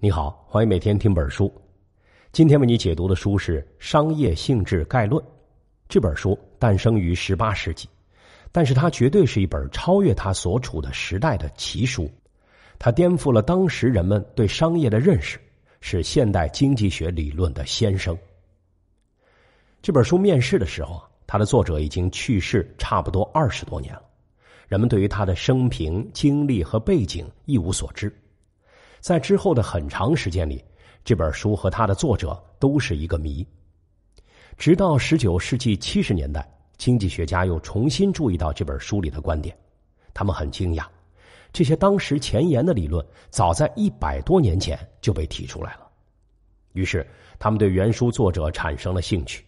你好，欢迎每天听本书。今天为你解读的书是《商业性质概论》这本书，诞生于十八世纪，但是它绝对是一本超越它所处的时代的奇书。它颠覆了当时人们对商业的认识，是现代经济学理论的先声。这本书面世的时候啊，它的作者已经去世差不多二十多年了，人们对于他的生平经历和背景一无所知。在之后的很长时间里，这本书和它的作者都是一个谜。直到十九世纪七十年代，经济学家又重新注意到这本书里的观点，他们很惊讶，这些当时前沿的理论早在一百多年前就被提出来了。于是，他们对原书作者产生了兴趣。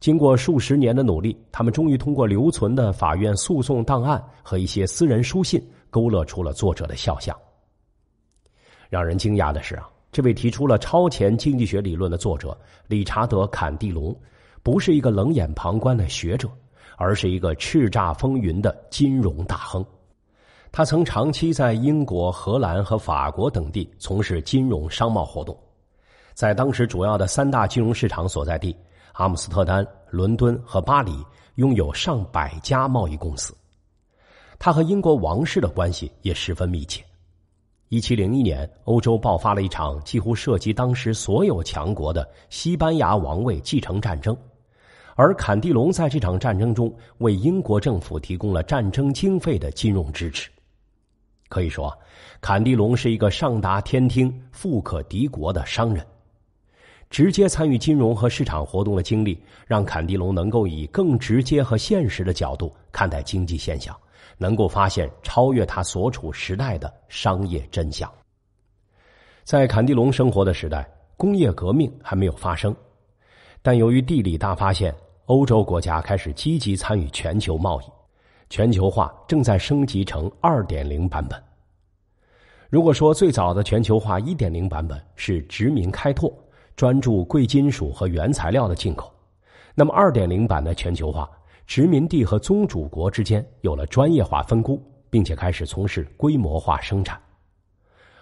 经过数十年的努力，他们终于通过留存的法院诉讼档案和一些私人书信，勾勒出了作者的肖像。让人惊讶的是啊，这位提出了超前经济学理论的作者理查德·坎蒂龙，不是一个冷眼旁观的学者，而是一个叱咤风云的金融大亨。他曾长期在英国、荷兰和法国等地从事金融商贸活动，在当时主要的三大金融市场所在地——阿姆斯特丹、伦敦和巴黎，拥有上百家贸易公司。他和英国王室的关系也十分密切。一七零一年，欧洲爆发了一场几乎涉及当时所有强国的西班牙王位继承战争，而坎蒂隆在这场战争中为英国政府提供了战争经费的金融支持。可以说，坎蒂隆是一个上达天听、富可敌国的商人。直接参与金融和市场活动的经历，让坎蒂隆能够以更直接和现实的角度看待经济现象。能够发现超越他所处时代的商业真相。在坎蒂隆生活的时代，工业革命还没有发生，但由于地理大发现，欧洲国家开始积极参与全球贸易，全球化正在升级成二点零版本。如果说最早的全球化一点零版本是殖民开拓，专注贵金属和原材料的进口，那么二点零版的全球化。殖民地和宗主国之间有了专业化分工，并且开始从事规模化生产。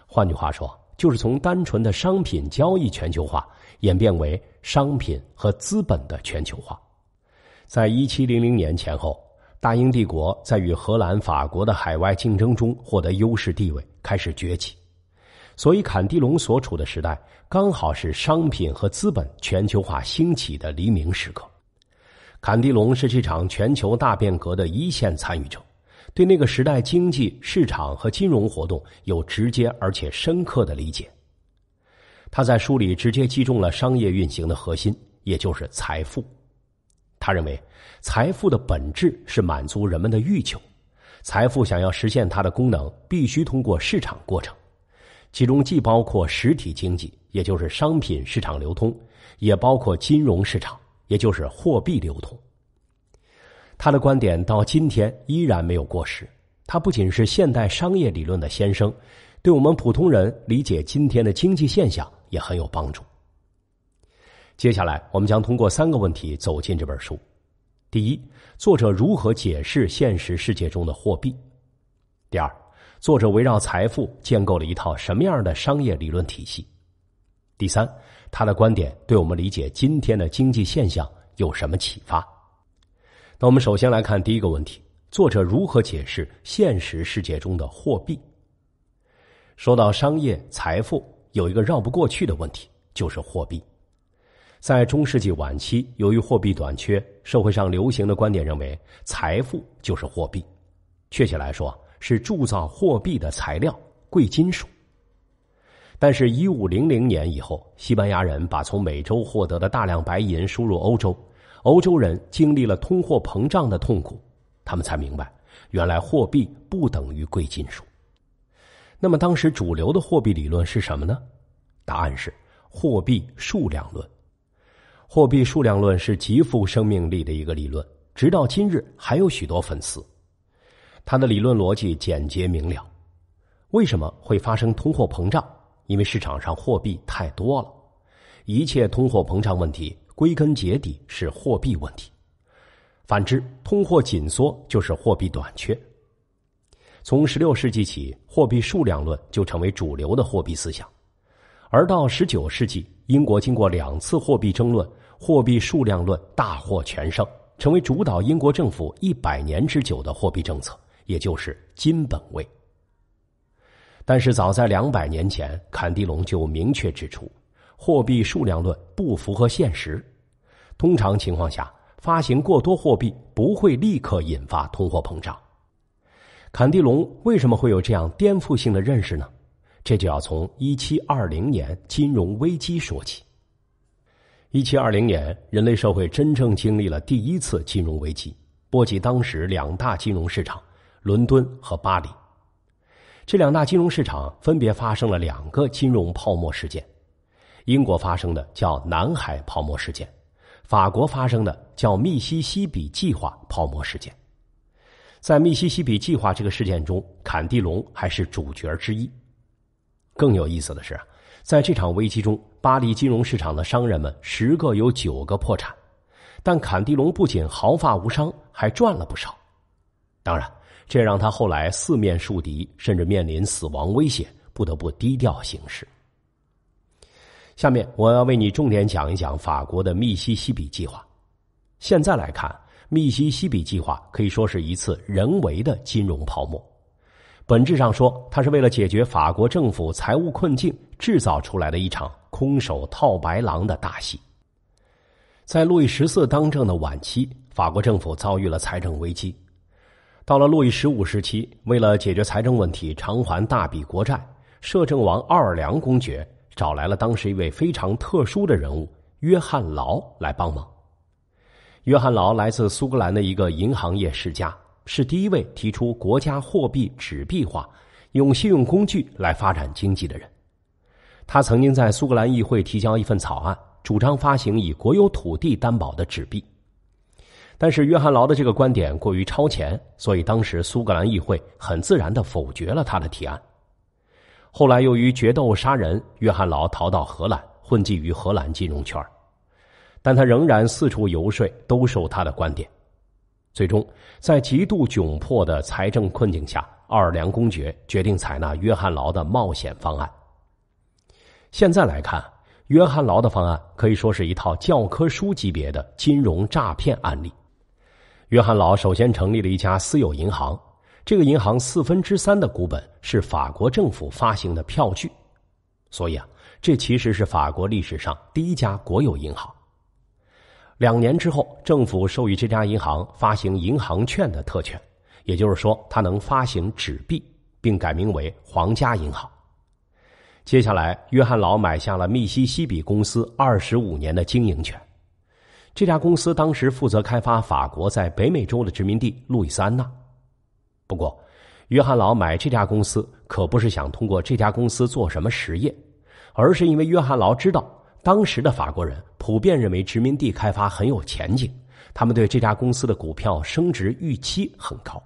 换句话说，就是从单纯的商品交易全球化演变为商品和资本的全球化。在一七零零年前后，大英帝国在与荷兰、法国的海外竞争中获得优势地位，开始崛起。所以，坎蒂龙所处的时代，刚好是商品和资本全球化兴起的黎明时刻。坎迪龙是这场全球大变革的一线参与者，对那个时代经济、市场和金融活动有直接而且深刻的理解。他在书里直接击中了商业运行的核心，也就是财富。他认为，财富的本质是满足人们的欲求，财富想要实现它的功能，必须通过市场过程，其中既包括实体经济，也就是商品市场流通，也包括金融市场。也就是货币流通，他的观点到今天依然没有过时。他不仅是现代商业理论的先生，对我们普通人理解今天的经济现象也很有帮助。接下来，我们将通过三个问题走进这本书：第一，作者如何解释现实世界中的货币？第二，作者围绕财富建构了一套什么样的商业理论体系？第三。他的观点对我们理解今天的经济现象有什么启发？那我们首先来看第一个问题：作者如何解释现实世界中的货币？说到商业财富，有一个绕不过去的问题，就是货币。在中世纪晚期，由于货币短缺，社会上流行的观点认为，财富就是货币，确切来说是铸造货币的材料——贵金属。但是，一五零零年以后，西班牙人把从美洲获得的大量白银输入欧洲，欧洲人经历了通货膨胀的痛苦，他们才明白，原来货币不等于贵金属。那么，当时主流的货币理论是什么呢？答案是货币数量论。货币数量论是极富生命力的一个理论，直到今日还有许多粉丝。它的理论逻辑简洁明了。为什么会发生通货膨胀？因为市场上货币太多了，一切通货膨胀问题归根结底是货币问题。反之，通货紧缩就是货币短缺。从十六世纪起，货币数量论就成为主流的货币思想。而到十九世纪，英国经过两次货币争论，货币数量论大获全胜，成为主导英国政府一百年之久的货币政策，也就是金本位。但是早在两百年前，坎蒂龙就明确指出，货币数量论不符合现实。通常情况下，发行过多货币不会立刻引发通货膨胀。坎蒂龙为什么会有这样颠覆性的认识呢？这就要从一七二零年金融危机说起。一七二零年，人类社会真正经历了第一次金融危机，波及当时两大金融市场——伦敦和巴黎。这两大金融市场分别发生了两个金融泡沫事件，英国发生的叫南海泡沫事件，法国发生的叫密西西比计划泡沫事件。在密西西比计划这个事件中，坎蒂龙还是主角之一。更有意思的是，在这场危机中，巴黎金融市场的商人们十个有九个破产，但坎蒂龙不仅毫发无伤，还赚了不少。当然。这让他后来四面树敌，甚至面临死亡危险，不得不低调行事。下面我要为你重点讲一讲法国的密西西比计划。现在来看，密西西比计划可以说是一次人为的金融泡沫。本质上说，它是为了解决法国政府财务困境，制造出来的一场空手套白狼的大戏。在路易十四当政的晚期，法国政府遭遇了财政危机。到了路易十五时期，为了解决财政问题、偿还大笔国债，摄政王奥尔良公爵找来了当时一位非常特殊的人物——约翰劳来帮忙。约翰劳来自苏格兰的一个银行业世家，是第一位提出国家货币纸币化、用信用工具来发展经济的人。他曾经在苏格兰议会提交一份草案，主张发行以国有土地担保的纸币。但是约翰劳的这个观点过于超前，所以当时苏格兰议会很自然的否决了他的提案。后来由于决斗杀人，约翰劳逃到荷兰，混迹于荷兰金融圈但他仍然四处游说，兜售他的观点。最终在极度窘迫的财政困境下，奥尔良公爵决定采纳约翰劳的冒险方案。现在来看，约翰劳的方案可以说是一套教科书级别的金融诈骗案例。约翰老首先成立了一家私有银行，这个银行四分之三的股本是法国政府发行的票据，所以啊，这其实是法国历史上第一家国有银行。两年之后，政府授予这家银行发行银行券的特权，也就是说，它能发行纸币，并改名为皇家银行。接下来，约翰老买下了密西西比公司二十五年的经营权。这家公司当时负责开发法国在北美洲的殖民地路易斯安那。不过，约翰劳买这家公司可不是想通过这家公司做什么实业，而是因为约翰劳知道当时的法国人普遍认为殖民地开发很有前景，他们对这家公司的股票升值预期很高。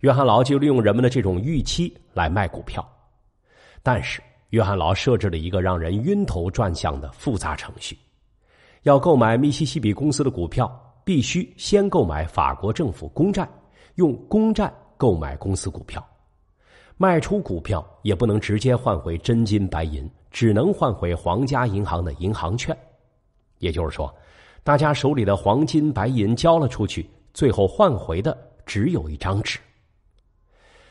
约翰劳就利用人们的这种预期来卖股票，但是约翰劳设置了一个让人晕头转向的复杂程序。要购买密西西比公司的股票，必须先购买法国政府公债，用公债购买公司股票，卖出股票也不能直接换回真金白银，只能换回皇家银行的银行券。也就是说，大家手里的黄金白银交了出去，最后换回的只有一张纸。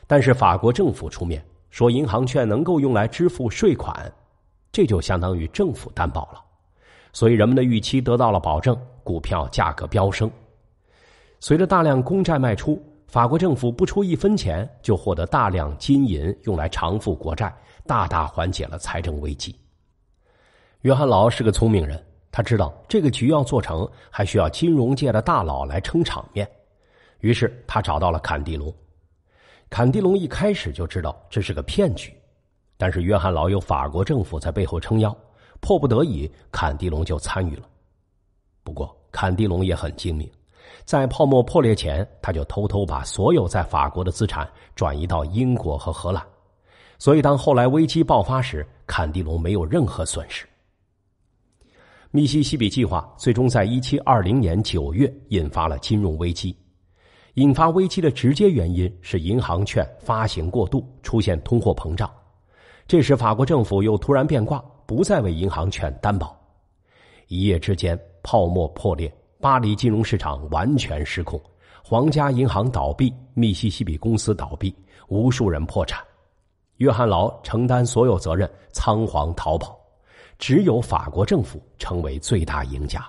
但是法国政府出面说，银行券能够用来支付税款，这就相当于政府担保了。所以，人们的预期得到了保证，股票价格飙升。随着大量公债卖出，法国政府不出一分钱就获得大量金银，用来偿付国债，大大缓解了财政危机。约翰劳是个聪明人，他知道这个局要做成，还需要金融界的大佬来撑场面。于是，他找到了坎迪龙。坎迪龙一开始就知道这是个骗局，但是约翰劳有法国政府在背后撑腰。迫不得已，坎迪龙就参与了。不过，坎迪龙也很精明，在泡沫破裂前，他就偷偷把所有在法国的资产转移到英国和荷兰。所以，当后来危机爆发时，坎迪龙没有任何损失。密西西比计划最终在一七二零年九月引发了金融危机。引发危机的直接原因是银行券发行过度，出现通货膨胀。这时，法国政府又突然变卦。不再为银行券担保，一夜之间泡沫破裂，巴黎金融市场完全失控，皇家银行倒闭，密西西比公司倒闭，无数人破产，约翰劳承担所有责任，仓皇逃跑，只有法国政府成为最大赢家。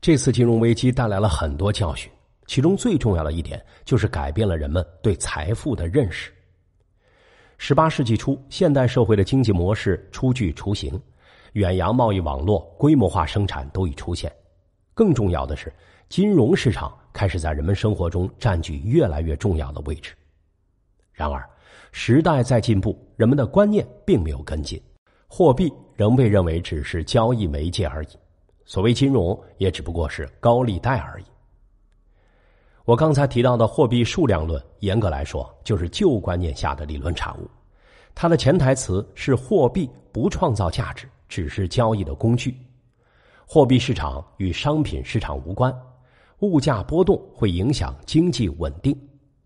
这次金融危机带来了很多教训，其中最重要的一点就是改变了人们对财富的认识。十八世纪初，现代社会的经济模式初具雏形，远洋贸易网络、规模化生产都已出现。更重要的是，金融市场开始在人们生活中占据越来越重要的位置。然而，时代在进步，人们的观念并没有跟进，货币仍被认为只是交易媒介而已，所谓金融也只不过是高利贷而已。我刚才提到的货币数量论，严格来说就是旧观念下的理论产物。它的潜台词是：货币不创造价值，只是交易的工具；货币市场与商品市场无关；物价波动会影响经济稳定，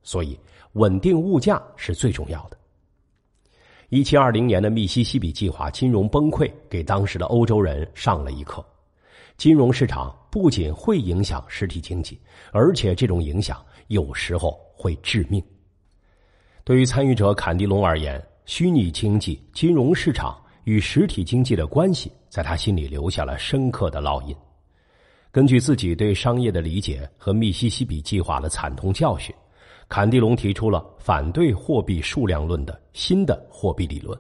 所以稳定物价是最重要的。一七二零年的密西西比计划金融崩溃，给当时的欧洲人上了一课。金融市场不仅会影响实体经济，而且这种影响有时候会致命。对于参与者坎迪龙而言，虚拟经济、金融市场与实体经济的关系在他心里留下了深刻的烙印。根据自己对商业的理解和密西西比计划的惨痛教训，坎迪龙提出了反对货币数量论的新的货币理论。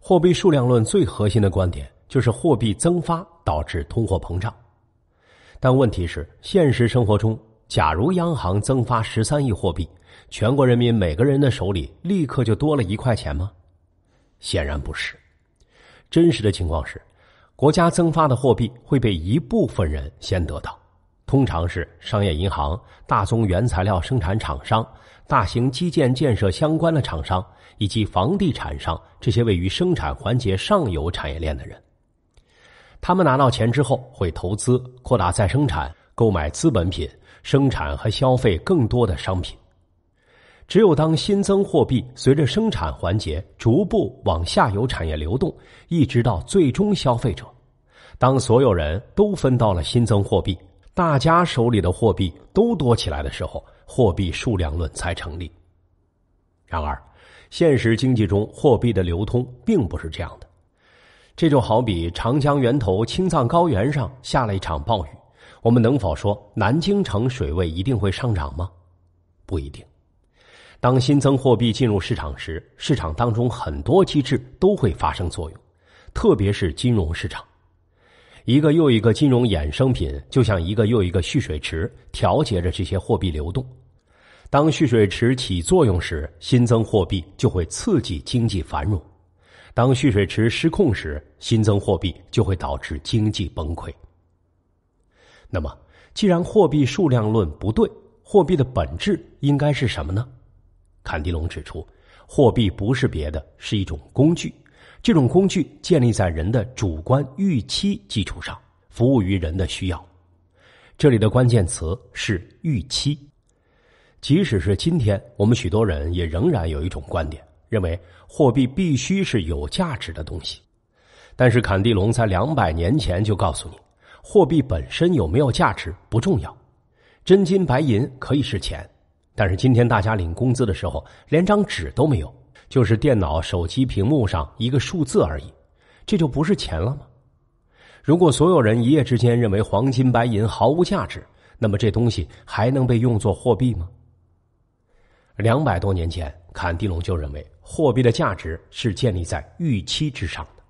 货币数量论最核心的观点。就是货币增发导致通货膨胀，但问题是，现实生活中，假如央行增发十三亿货币，全国人民每个人的手里立刻就多了一块钱吗？显然不是。真实的情况是，国家增发的货币会被一部分人先得到，通常是商业银行、大宗原材料生产厂商、大型基建建设相关的厂商以及房地产商这些位于生产环节上游产业链的人。他们拿到钱之后，会投资、扩大再生产、购买资本品、生产和消费更多的商品。只有当新增货币随着生产环节逐步往下游产业流动，一直到最终消费者，当所有人都分到了新增货币，大家手里的货币都多起来的时候，货币数量论才成立。然而，现实经济中货币的流通并不是这样的。这就好比长江源头青藏高原上下了一场暴雨，我们能否说南京城水位一定会上涨吗？不一定。当新增货币进入市场时，市场当中很多机制都会发生作用，特别是金融市场。一个又一个金融衍生品，就像一个又一个蓄水池，调节着这些货币流动。当蓄水池起作用时，新增货币就会刺激经济繁荣。当蓄水池失控时，新增货币就会导致经济崩溃。那么，既然货币数量论不对，货币的本质应该是什么呢？坎迪龙指出，货币不是别的，是一种工具。这种工具建立在人的主观预期基础上，服务于人的需要。这里的关键词是预期。即使是今天，我们许多人也仍然有一种观点。认为货币必须是有价值的东西，但是坎蒂龙在两百年前就告诉你，货币本身有没有价值不重要。真金白银可以是钱，但是今天大家领工资的时候连张纸都没有，就是电脑、手机屏幕上一个数字而已，这就不是钱了吗？如果所有人一夜之间认为黄金白银毫无价值，那么这东西还能被用作货币吗？两百多年前，坎蒂龙就认为。货币的价值是建立在预期之上的，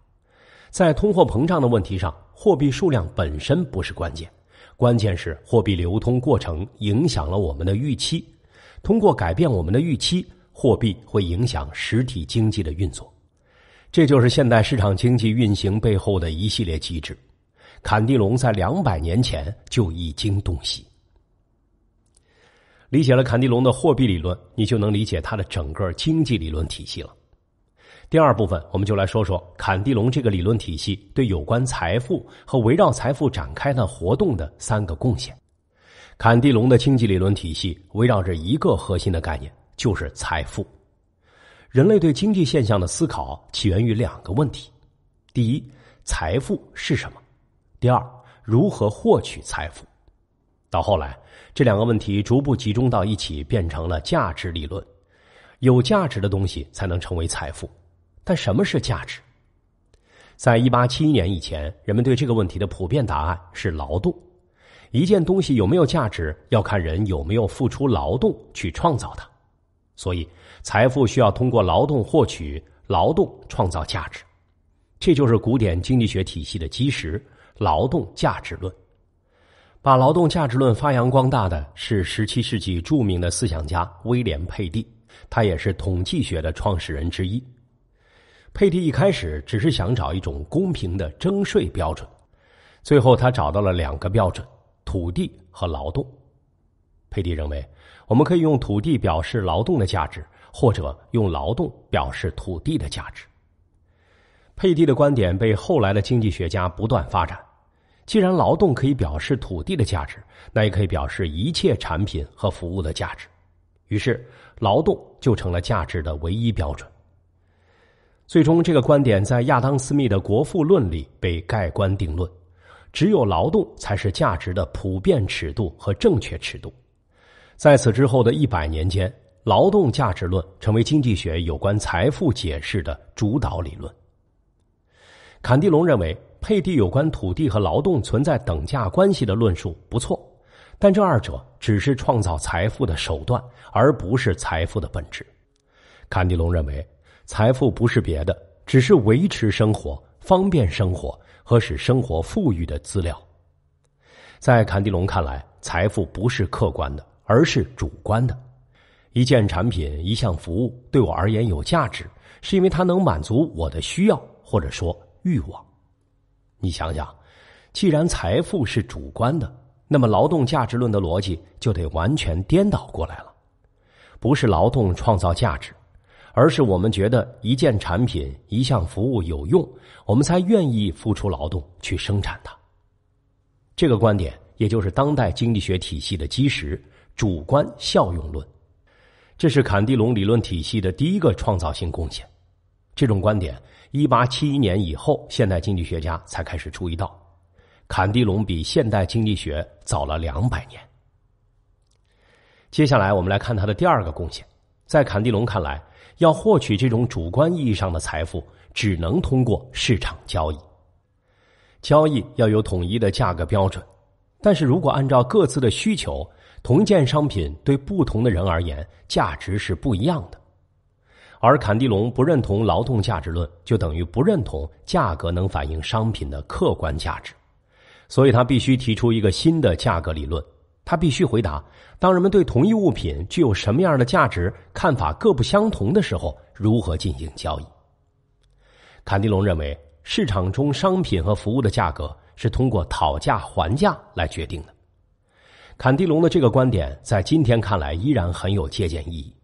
在通货膨胀的问题上，货币数量本身不是关键，关键是货币流通过程影响了我们的预期。通过改变我们的预期，货币会影响实体经济的运作，这就是现代市场经济运行背后的一系列机制。坎蒂龙在两百年前就已经洞悉。理解了坎蒂龙的货币理论，你就能理解他的整个经济理论体系了。第二部分，我们就来说说坎蒂龙这个理论体系对有关财富和围绕财富展开的活动的三个贡献。坎蒂龙的经济理论体系围绕着一个核心的概念，就是财富。人类对经济现象的思考起源于两个问题：第一，财富是什么；第二，如何获取财富。到后来，这两个问题逐步集中到一起，变成了价值理论。有价值的东西才能成为财富，但什么是价值？在一八七一年以前，人们对这个问题的普遍答案是劳动。一件东西有没有价值，要看人有没有付出劳动去创造它。所以，财富需要通过劳动获取，劳动创造价值。这就是古典经济学体系的基石——劳动价值论。把劳动价值论发扬光大的是十七世纪著名的思想家威廉·佩蒂，他也是统计学的创始人之一。佩蒂一开始只是想找一种公平的征税标准，最后他找到了两个标准：土地和劳动。佩蒂认为，我们可以用土地表示劳动的价值，或者用劳动表示土地的价值。佩蒂的观点被后来的经济学家不断发展。既然劳动可以表示土地的价值，那也可以表示一切产品和服务的价值。于是，劳动就成了价值的唯一标准。最终，这个观点在亚当·斯密的《国富论》里被盖棺定论：只有劳动才是价值的普遍尺度和正确尺度。在此之后的一百年间，劳动价值论成为经济学有关财富解释的主导理论。坎蒂龙认为。佩蒂有关土地和劳动存在等价关系的论述不错，但这二者只是创造财富的手段，而不是财富的本质。坎迪龙认为，财富不是别的，只是维持生活、方便生活和使生活富裕的资料。在坎蒂龙看来，财富不是客观的，而是主观的。一件产品、一项服务对我而言有价值，是因为它能满足我的需要，或者说欲望。你想想，既然财富是主观的，那么劳动价值论的逻辑就得完全颠倒过来了。不是劳动创造价值，而是我们觉得一件产品、一项服务有用，我们才愿意付出劳动去生产它。这个观点也就是当代经济学体系的基石——主观效用论。这是坎蒂隆理论体系的第一个创造性贡献。这种观点。一八七一年以后，现代经济学家才开始注意到，坎蒂龙比现代经济学早了两百年。接下来，我们来看他的第二个贡献。在坎蒂龙看来，要获取这种主观意义上的财富，只能通过市场交易。交易要有统一的价格标准，但是如果按照各自的需求，同件商品对不同的人而言，价值是不一样的。而坎蒂龙不认同劳动价值论，就等于不认同价格能反映商品的客观价值，所以他必须提出一个新的价格理论。他必须回答：当人们对同一物品具有什么样的价值看法各不相同的时候，如何进行交易？坎蒂龙认为，市场中商品和服务的价格是通过讨价还价来决定的。坎蒂龙的这个观点在今天看来依然很有借鉴意义。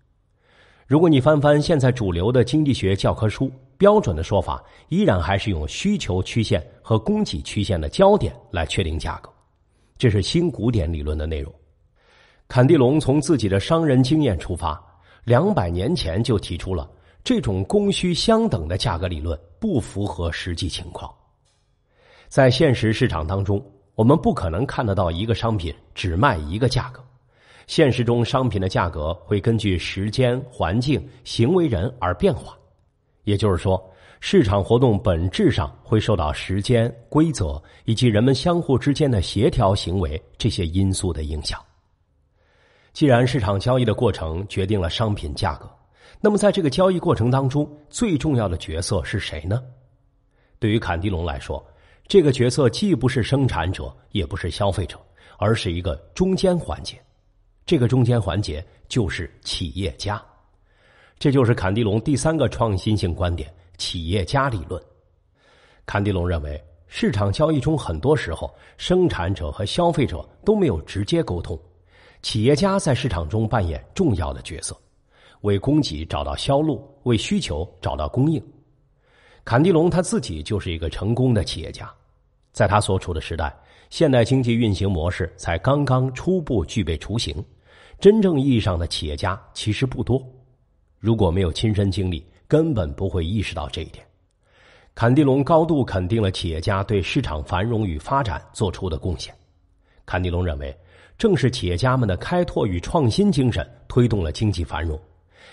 如果你翻翻现在主流的经济学教科书，标准的说法依然还是用需求曲线和供给曲线的交点来确定价格，这是新古典理论的内容。坎蒂龙从自己的商人经验出发，两百年前就提出了这种供需相等的价格理论不符合实际情况。在现实市场当中，我们不可能看得到一个商品只卖一个价格。现实中，商品的价格会根据时间、环境、行为人而变化。也就是说，市场活动本质上会受到时间、规则以及人们相互之间的协调行为这些因素的影响。既然市场交易的过程决定了商品价格，那么在这个交易过程当中，最重要的角色是谁呢？对于坎迪龙来说，这个角色既不是生产者，也不是消费者，而是一个中间环节。这个中间环节就是企业家，这就是坎迪龙第三个创新性观点——企业家理论。坎迪龙认为，市场交易中很多时候，生产者和消费者都没有直接沟通，企业家在市场中扮演重要的角色，为供给找到销路，为需求找到供应。坎迪龙他自己就是一个成功的企业家，在他所处的时代，现代经济运行模式才刚刚初步具备雏形。真正意义上的企业家其实不多，如果没有亲身经历，根本不会意识到这一点。坎迪龙高度肯定了企业家对市场繁荣与发展做出的贡献。坎迪龙认为，正是企业家们的开拓与创新精神推动了经济繁荣。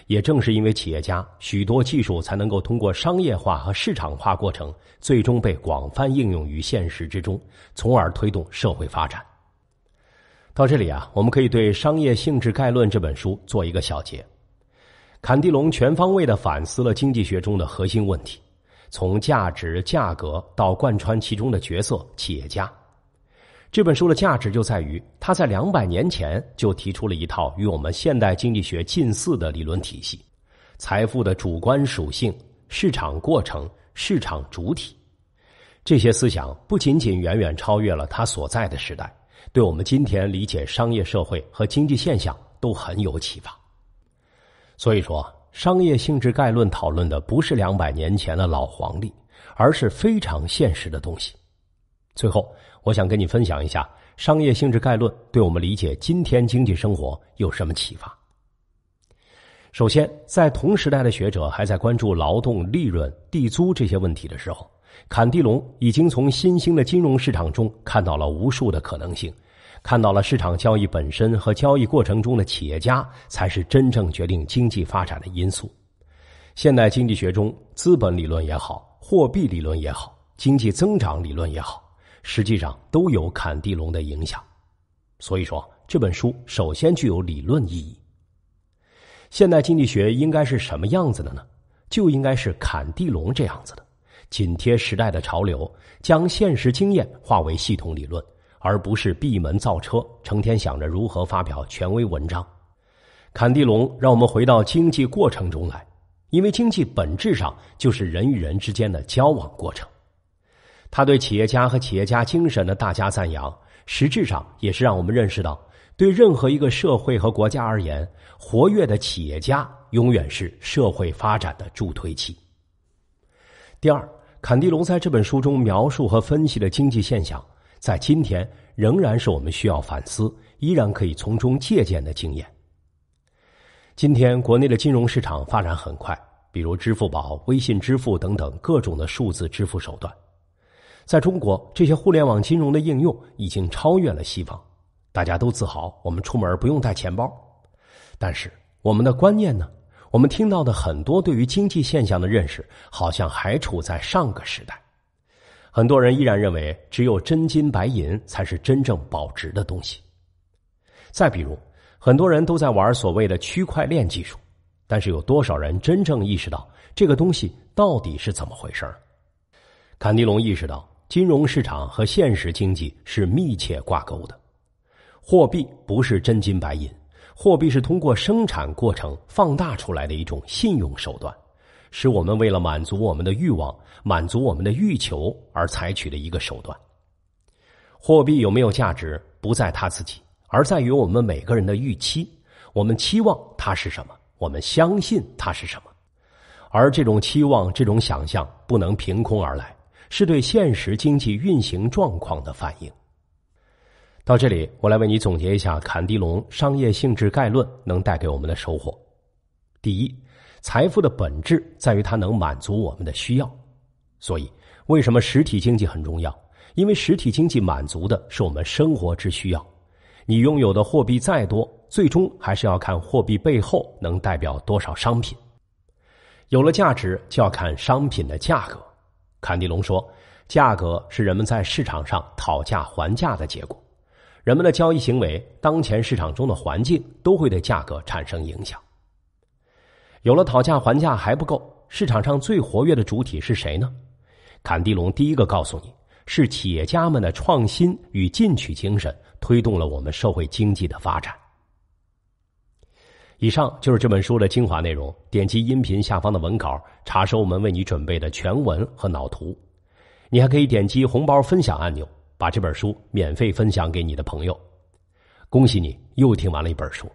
也正是因为企业家，许多技术才能够通过商业化和市场化过程，最终被广泛应用于现实之中，从而推动社会发展。到这里啊，我们可以对《商业性质概论》这本书做一个小结。坎蒂龙全方位的反思了经济学中的核心问题，从价值、价格到贯穿其中的角色——企业家。这本书的价值就在于，他在两百年前就提出了一套与我们现代经济学近似的理论体系：财富的主观属性、市场过程、市场主体。这些思想不仅仅远远超越了他所在的时代。对我们今天理解商业社会和经济现象都很有启发，所以说《商业性质概论》讨论的不是两百年前的老黄历，而是非常现实的东西。最后，我想跟你分享一下《商业性质概论》对我们理解今天经济生活有什么启发。首先，在同时代的学者还在关注劳动、利润、地租这些问题的时候。坎蒂龙已经从新兴的金融市场中看到了无数的可能性，看到了市场交易本身和交易过程中的企业家才是真正决定经济发展的因素。现代经济学中，资本理论也好，货币理论也好，经济增长理论也好，实际上都有坎蒂龙的影响。所以说，这本书首先具有理论意义。现代经济学应该是什么样子的呢？就应该是坎蒂龙这样子的。紧贴时代的潮流，将现实经验化为系统理论，而不是闭门造车，成天想着如何发表权威文章。坎蒂龙让我们回到经济过程中来，因为经济本质上就是人与人之间的交往过程。他对企业家和企业家精神的大家赞扬，实质上也是让我们认识到，对任何一个社会和国家而言，活跃的企业家永远是社会发展的助推器。第二。坎蒂隆在这本书中描述和分析的经济现象，在今天仍然是我们需要反思、依然可以从中借鉴的经验。今天国内的金融市场发展很快，比如支付宝、微信支付等等各种的数字支付手段。在中国，这些互联网金融的应用已经超越了西方，大家都自豪，我们出门不用带钱包。但是，我们的观念呢？我们听到的很多对于经济现象的认识，好像还处在上个时代。很多人依然认为，只有真金白银才是真正保值的东西。再比如，很多人都在玩所谓的区块链技术，但是有多少人真正意识到这个东西到底是怎么回事儿？坎迪龙意识到，金融市场和现实经济是密切挂钩的，货币不是真金白银。货币是通过生产过程放大出来的一种信用手段，是我们为了满足我们的欲望、满足我们的欲求而采取的一个手段。货币有没有价值，不在它自己，而在于我们每个人的预期。我们期望它是什么，我们相信它是什么，而这种期望、这种想象不能凭空而来，是对现实经济运行状况的反应。到这里，我来为你总结一下《坎迪龙商业性质概论》能带给我们的收获。第一，财富的本质在于它能满足我们的需要。所以，为什么实体经济很重要？因为实体经济满足的是我们生活之需要。你拥有的货币再多，最终还是要看货币背后能代表多少商品。有了价值，就要看商品的价格。坎迪龙说：“价格是人们在市场上讨价还价的结果。”人们的交易行为、当前市场中的环境都会对价格产生影响。有了讨价还价还不够，市场上最活跃的主体是谁呢？坎迪龙第一个告诉你，是企业家们的创新与进取精神推动了我们社会经济的发展。以上就是这本书的精华内容。点击音频下方的文稿，查收我们为你准备的全文和脑图。你还可以点击红包分享按钮。把这本书免费分享给你的朋友，恭喜你又听完了一本书。